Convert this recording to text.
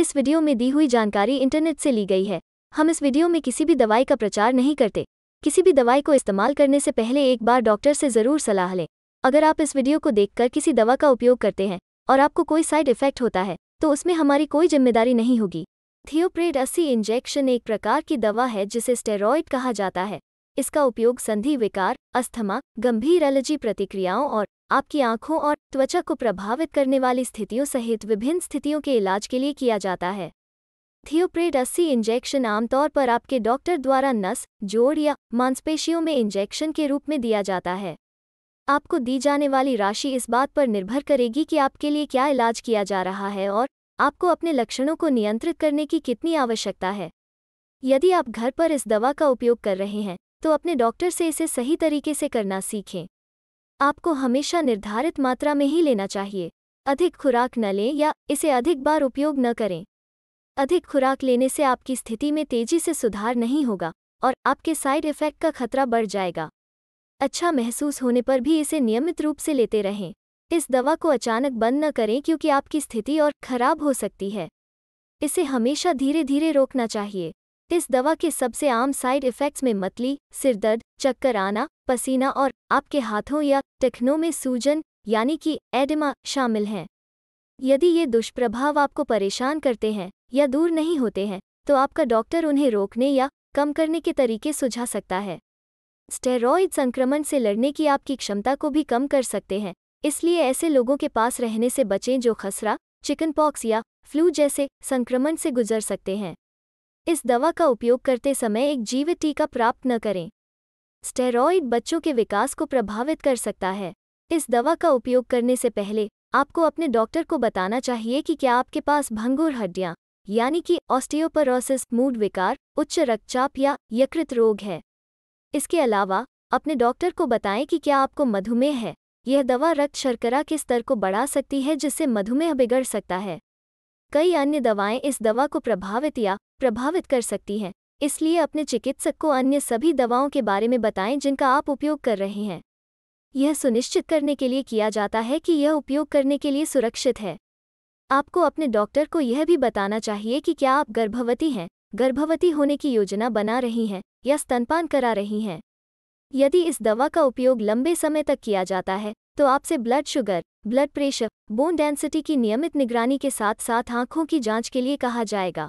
इस वीडियो में दी हुई जानकारी इंटरनेट से ली गई है हम इस वीडियो में किसी भी दवाई का प्रचार नहीं करते किसी भी दवाई को इस्तेमाल करने से पहले एक बार डॉक्टर से ज़रूर सलाह लें अगर आप इस वीडियो को देखकर किसी दवा का उपयोग करते हैं और आपको कोई साइड इफेक्ट होता है तो उसमें हमारी कोई जिम्मेदारी नहीं होगी थियोप्रेड अस्सी इंजेक्शन एक प्रकार की दवा है जिसे स्टेरॉयड कहा जाता है इसका उपयोग संधि विकार अस्थमा गंभीर एलर्जी प्रतिक्रियाओं और आपकी आंखों और त्वचा को प्रभावित करने वाली स्थितियों सहित विभिन्न स्थितियों के इलाज के लिए किया जाता है थियोप्रेड अस्सी इंजेक्शन आमतौर पर आपके डॉक्टर द्वारा नस जोड़ या मांसपेशियों में इंजेक्शन के रूप में दिया जाता है आपको दी जाने वाली राशि इस बात पर निर्भर करेगी कि आपके लिए क्या इलाज किया जा रहा है और आपको अपने लक्षणों को नियंत्रित करने की कितनी आवश्यकता है यदि आप घर पर इस दवा का उपयोग कर रहे हैं तो अपने डॉक्टर से इसे सही तरीके से करना सीखें आपको हमेशा निर्धारित मात्रा में ही लेना चाहिए अधिक खुराक न लें या इसे अधिक बार उपयोग न करें अधिक खुराक लेने से आपकी स्थिति में तेजी से सुधार नहीं होगा और आपके साइड इफ़ेक्ट का खतरा बढ़ जाएगा अच्छा महसूस होने पर भी इसे नियमित रूप से लेते रहें इस दवा को अचानक बंद न करें क्योंकि आपकी स्थिति और खराब हो सकती है इसे हमेशा धीरे धीरे रोकना चाहिए इस दवा के सबसे आम साइड इफ़ेक्ट्स में मतली सिरदर्द चक्कर आना पसीना और आपके हाथों या टखनों में सूजन यानी कि एडिमा शामिल हैं यदि ये दुष्प्रभाव आपको परेशान करते हैं या दूर नहीं होते हैं तो आपका डॉक्टर उन्हें रोकने या कम करने के तरीके सुझा सकता है स्टेरॉयड संक्रमण से लड़ने की आपकी क्षमता को भी कम कर सकते हैं इसलिए ऐसे लोगों के पास रहने से बचें जो खसरा चिकनपॉक्स या फ्लू जैसे संक्रमण से गुजर सकते हैं इस दवा का उपयोग करते समय एक जीवित टीका प्राप्त न करें स्टेरॉइड बच्चों के विकास को प्रभावित कर सकता है इस दवा का उपयोग करने से पहले आपको अपने डॉक्टर को बताना चाहिए कि क्या आपके पास भंगुर हड्डियाँ यानी कि ऑस्टियोपरोसिस मूड विकार उच्च रक्तचाप या यकृत रोग है इसके अलावा अपने डॉक्टर को बताएं कि क्या आपको मधुमेह है यह दवा रक्त शर्करा के स्तर को बढ़ा सकती है जिससे मधुमेह बिगड़ सकता है कई अन्य दवाएं इस दवा को प्रभावित या प्रभावित कर सकती हैं इसलिए अपने चिकित्सक को अन्य सभी दवाओं के बारे में बताएं जिनका आप उपयोग कर रहे हैं यह सुनिश्चित करने के लिए किया जाता है कि यह उपयोग करने के लिए सुरक्षित है आपको अपने डॉक्टर को यह भी बताना चाहिए कि क्या आप गर्भवती हैं गर्भवती होने की योजना बना रही हैं या स्तनपान करा रही हैं यदि इस दवा का उपयोग लंबे समय तक किया जाता है तो आपसे blood sugar blood pressure bone density की नियमित निगरानी के साथ साथ आंखों की जांच के लिए कहा जाएगा